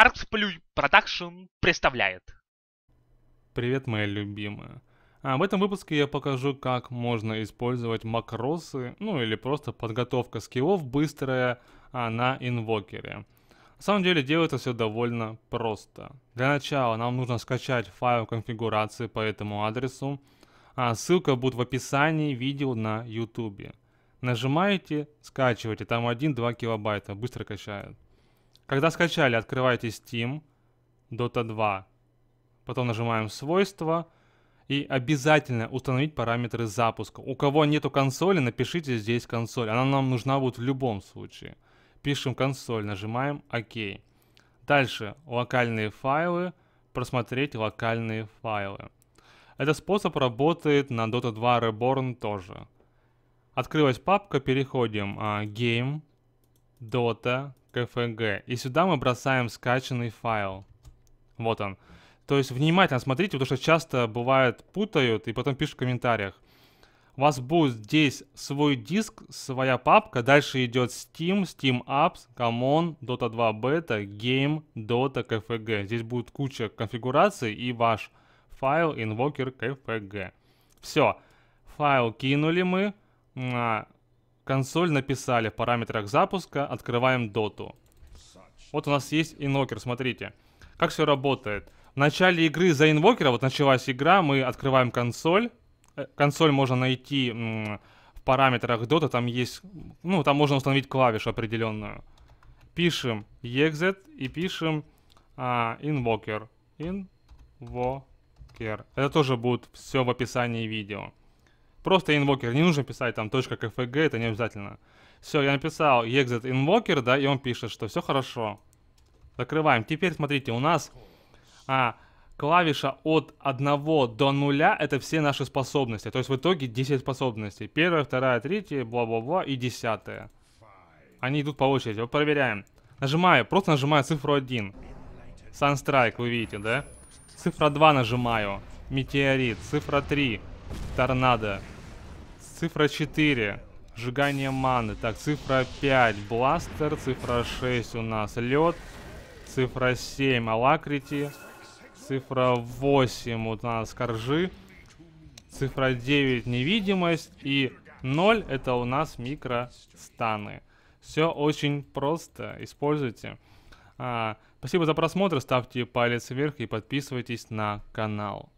Artsplay Production представляет. Привет, моя любимая. А в этом выпуске я покажу, как можно использовать макросы, ну или просто подготовка скиллов быстрая а, на инвокере. На самом деле делается все довольно просто. Для начала нам нужно скачать файл конфигурации по этому адресу. А ссылка будет в описании видео на YouTube. Нажимаете, скачиваете, там 1-2 килобайта, быстро качают. Когда скачали, открываете Steam, Dota 2. Потом нажимаем «Свойства» и обязательно установить параметры запуска. У кого нету консоли, напишите здесь консоль. Она нам нужна будет в любом случае. Пишем консоль, нажимаем «Ок». Дальше локальные файлы, просмотреть локальные файлы. Этот способ работает на Dota 2 Reborn тоже. Открылась папка, переходим а, Game, Dota, kfg. И сюда мы бросаем скачанный файл. Вот он. То есть внимательно смотрите, потому что часто бывает путают и потом пишут в комментариях. У вас будет здесь свой диск, своя папка. Дальше идет Steam, Steam Apps, Common, Dota 2 Beta, Game, Dota, KFG. Здесь будет куча конфигураций и ваш файл Invoker KFG. Все, файл кинули мы. А, консоль написали в параметрах запуска, открываем доту. Вот у нас есть инвокер, смотрите. Как все работает. В начале игры за инвокера, вот началась игра, мы открываем консоль. Э, консоль можно найти в параметрах дота, там есть, ну, там можно установить клавишу определенную. Пишем exit и пишем а, invoker. Invoker. Это тоже будет все в описании видео. Просто инвокер, не нужно писать там .kfg, это не обязательно. Все, я написал exit invoker, да, и он пишет, что все хорошо. Закрываем. Теперь смотрите, у нас а, клавиша от 1 до 0 это все наши способности. То есть в итоге 10 способностей. Первая, вторая, третья, бла-бла-бла и десятая. Они идут по очереди. Вот проверяем. Нажимаю, просто нажимаю цифру 1. Sunstrike, вы видите, да? Цифра 2 нажимаю. Метеорит. Цифра 3. Торнадо. Цифра 4. Сжигание маны. Так, цифра 5. Бластер. Цифра 6 у нас лед. Цифра 7. Алакрити. Цифра 8 у нас коржи. Цифра 9 невидимость. И 0 это у нас микростаны. Все очень просто. Используйте. А, спасибо за просмотр. Ставьте палец вверх и подписывайтесь на канал.